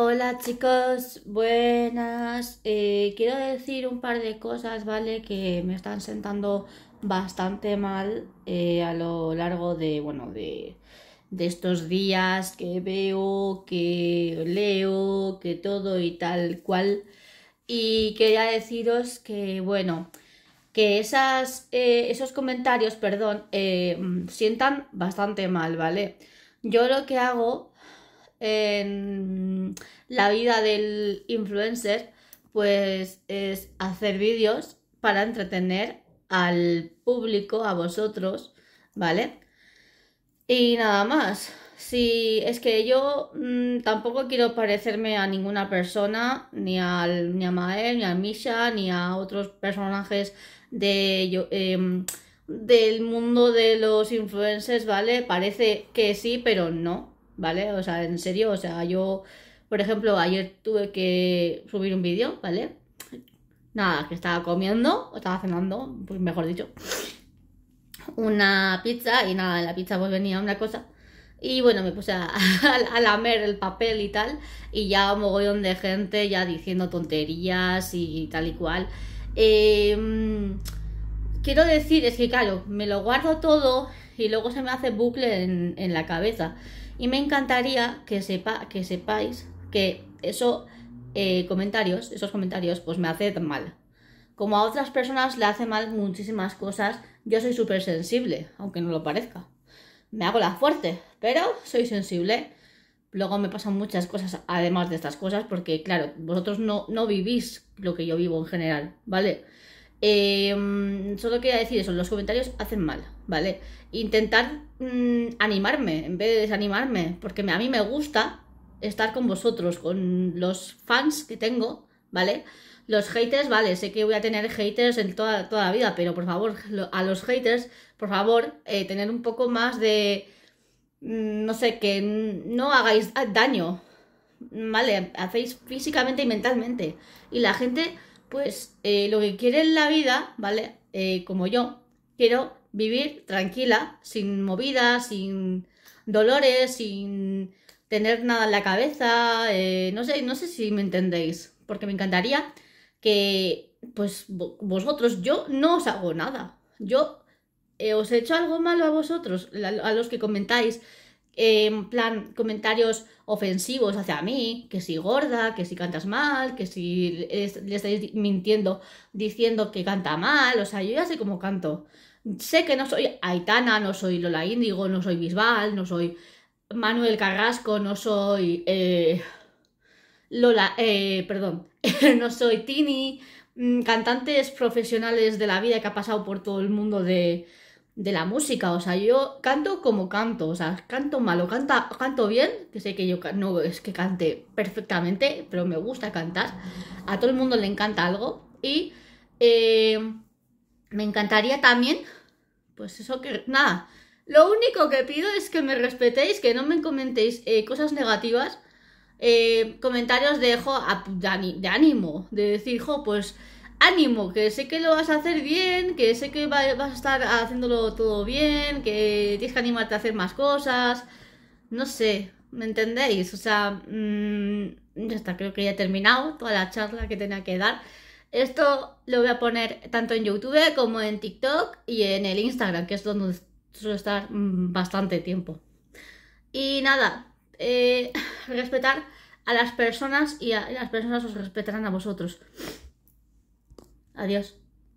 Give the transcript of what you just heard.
Hola chicos, buenas. Eh, quiero decir un par de cosas, ¿vale? Que me están sentando bastante mal eh, a lo largo de, bueno, de, estos días que veo, que leo, que todo y tal cual. Y quería deciros que, bueno, que esas, eh, esos comentarios, perdón, sientan bastante mal, ¿vale? Yo lo que hago en la vida del influencer, pues es hacer vídeos para entretener al público, a vosotros, ¿vale? Y nada más. Si es que yo mm, tampoco quiero parecerme a ninguna persona, ni, al, ni a Mael, ni a Misha, ni a otros personajes de, em, del mundo de los influencers, ¿vale? Parece que sí, pero no, ¿vale? O sea, en serio, o sea, yo por ejemplo, ayer tuve que subir un vídeo, ¿vale? Nada, que estaba comiendo, o estaba cenando, pues mejor dicho, una pizza y nada, la pizza pues venía una cosa. Y bueno, me puse a, lamer el papel y tal, y ya un mogollón de gente ya diciendo tonterías y, tal y cual. Em, quiero decir, es que claro, me lo guardo todo y luego se me hace bucle en, la cabeza. Y me encantaría que, sepa, que sepáis que eso, eh, comentarios, esos comentarios, pues me hacen mal. Como a otras personas le hacen mal muchísimas cosas, yo soy súper sensible, aunque no lo parezca. Me hago la fuerte, pero soy sensible. Luego me pasan muchas cosas, además de estas cosas, porque claro, vosotros no, no vivís lo que yo vivo en general, ¿vale? Em, solo quería decir eso, los comentarios hacen mal, ¿vale? Intentar mm, animarme en vez de desanimarme, porque a mí me gusta estar con vosotros, con los fans que tengo, ¿vale? Los haters, vale, sé que voy a tener haters en toda, toda la vida, pero por favor, a los haters, por favor, eh, tener un poco más de, mm, no sé, que no hagáis daño, ¿vale? Hacéis físicamente y mentalmente. Y la gente, pues, eh, lo que quiere en la vida, ¿vale? Eh, como yo, quiero vivir tranquila, sin movidas, sin dolores, sin tener nada en la cabeza, eh, no sé, no sé si me entendéis, porque me encantaría que, pues, vosotros, yo no os hago nada, yo eh, os he hecho algo malo a vosotros, a los que comentáis, eh, en plan, comentarios ofensivos hacia mí, que si gorda, que si cantas mal, que si le estáis mintiendo diciendo que canta mal, o sea, yo ya sé cómo canto. Sé que no soy Aitana, no soy Lola Índigo, no soy Bisbal, no soy Manuel Carrasco, no soy eh, Lola, eh, perdón, no soy Tini, mm, cantantes profesionales de la vida que ha pasado por todo el mundo de, de, la música. O sea, yo canto como canto, o sea, canto malo, canta, canto bien, que sé que yo no es que cante perfectamente, pero me gusta cantar. A todo el mundo le encanta algo y eh, me encantaría también, pues eso que, nada, lo único que pido es que me respetéis, que no me comentéis eh, cosas negativas, eh, comentarios de, de ánimo, de decir, jo, pues ánimo, que sé que lo vas a hacer bien, que sé que vas a estar haciéndolo todo bien, que tienes que animarte a hacer más cosas, no sé, ¿me entendéis? O sea, mm, ya está, creo que ya he terminado toda la charla que tenía que dar. Esto lo voy a poner tanto en YouTube como en TikTok y en el Instagram, que es donde, suele estar mm, bastante tiempo. Y nada, eh, respetar a las personas y, a, y las personas os respetarán a vosotros. Adiós.